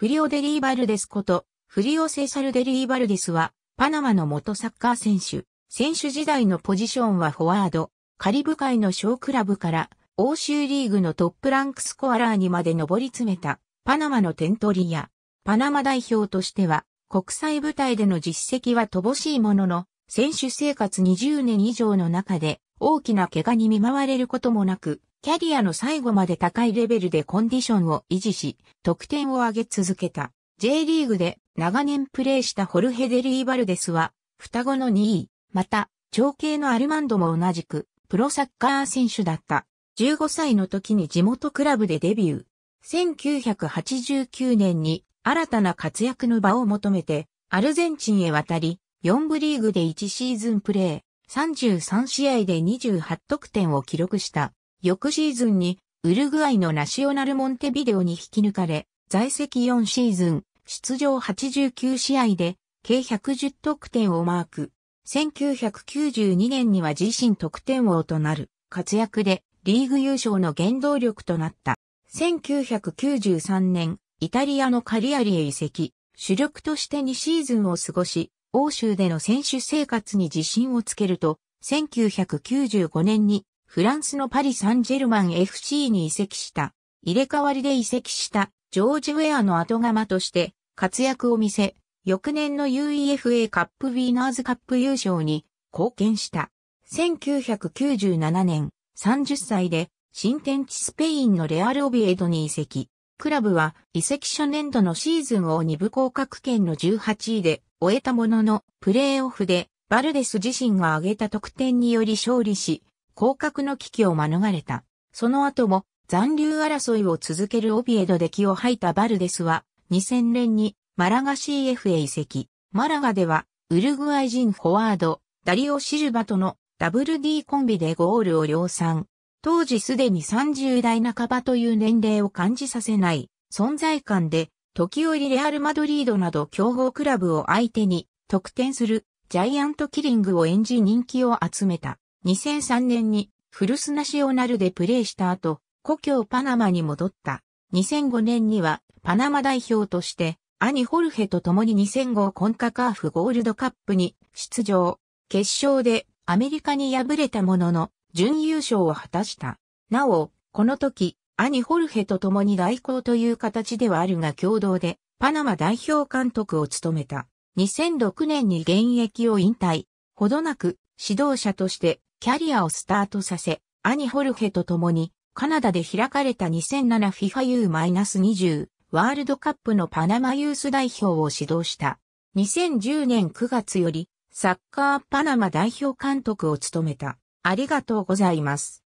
フリオデリー・バルデスこと、フリオ・セーサル・デリー・バルデスは、パナマの元サッカー選手。選手時代のポジションはフォワード、カリブ海の小クラブから、欧州リーグのトップランクスコアラーにまで上り詰めた、パナマのテントリア。パナマ代表としては、国際舞台での実績は乏しいものの、選手生活20年以上の中で、大きな怪我に見舞われることもなく、キャリアの最後まで高いレベルでコンディションを維持し、得点を上げ続けた。J リーグで長年プレーしたホルヘデリー・バルデスは、双子の2位、また、長兄のアルマンドも同じく、プロサッカー選手だった。15歳の時に地元クラブでデビュー。1989年に新たな活躍の場を求めて、アルゼンチンへ渡り、4部リーグで1シーズンプレー、33試合で28得点を記録した。翌シーズンにウルグアイのナショナルモンテビデオに引き抜かれ、在籍4シーズン、出場89試合で、計110得点をマーク。1992年には自身得点王となる活躍でリーグ優勝の原動力となった。1993年、イタリアのカリアリへ移籍、主力として2シーズンを過ごし、欧州での選手生活に自信をつけると、1995年にフランスのパリ・サンジェルマン FC に移籍した、入れ替わりで移籍したジョージ・ウェアの後釜として活躍を見せ、翌年の UEFA カップウィーナーズカップ優勝に貢献した。1997年30歳で新天地スペインのレアル・オビエドに移籍。クラブは移籍初年度のシーズンを2部降格圏の18位で終えたもののプレーオフでバルデス自身が挙げた得点により勝利し、降格の危機を免れた。その後も残留争いを続けるオビエドで気を吐いたバルデスは2000年にマラガ CF へ移籍。マラガではウルグアイ人フォワード、ダリオ・シルバとのダブル d コンビでゴールを量産。当時すでに30代半ばという年齢を感じさせない存在感で、時折レアル・マドリードなど強豪クラブを相手に得点するジャイアントキリングを演じ人気を集めた。2003年にフルスナシオナルでプレーした後、故郷パナマに戻った。2005年にはパナマ代表として、兄ホルヘと共に2005コンカカーフゴールドカップに出場。決勝でアメリカに敗れたものの、準優勝を果たした。なお、この時、兄ホルヘと共に代行という形ではあるが共同で、パナマ代表監督を務めた。2006年に現役を引退。ほどなく、指導者としてキャリアをスタートさせ、兄ホルヘと共にカナダで開かれた 2007FIFA U-20 ワールドカップのパナマユース代表を指導した。2010年9月よりサッカーパナマ代表監督を務めた。ありがとうございます。